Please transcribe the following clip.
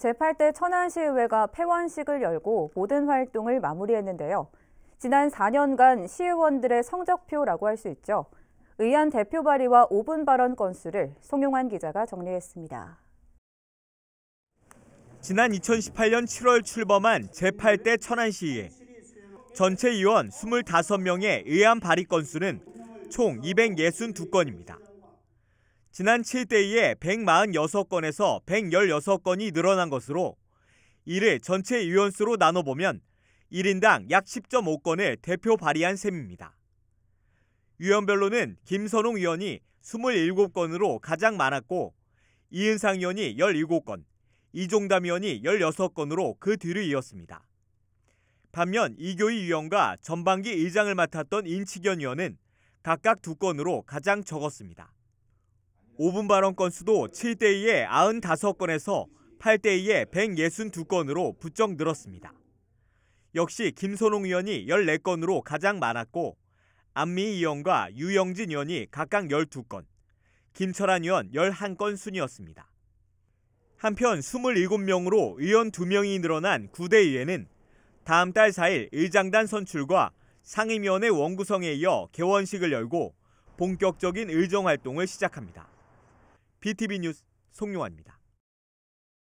제8대 천안시의회가 폐원식을 열고 모든 활동을 마무리했는데요. 지난 4년간 시의원들의 성적표라고 할 수 있죠. 의안 대표 발의와 5분 발언 건수를 송용환 기자가 정리했습니다. 지난 2018년 7월 출범한 제8대 천안시의회. 전체 의원 25명의 의안 발의 건수는 총 262건입니다. 지난 7대에 146건에서 116건이 늘어난 것으로 이를 전체 유연수로 나눠보면 1인당 약 10.5건을 대표 발의한 셈입니다. 위원별로는 김선웅의원이 27건으로 가장 많았고 이은상 의원이 17건, 이종담 의원이 16건으로 그 뒤를 이었습니다. 반면 이교희 의원과 전반기 의장을 맡았던 인치견 의원은 각각 2건으로 가장 적었습니다. 5분 발언 건수도 7대2에 95건에서 8대2에 162건으로 부쩍 늘었습니다. 역시 김선홍 의원이 14건으로 가장 많았고 안미 의원과 유영진 의원이 각각 12건, 김철환 의원 11건 순이었습니다. 한편 27명으로 의원 2명이 늘어난 9대의회는 다음 달 4일 의장단 선출과 상임위원회 원구성에 이어 개원식을 열고 본격적인 의정 활동을 시작합니다. BTV 뉴스 송요환입니다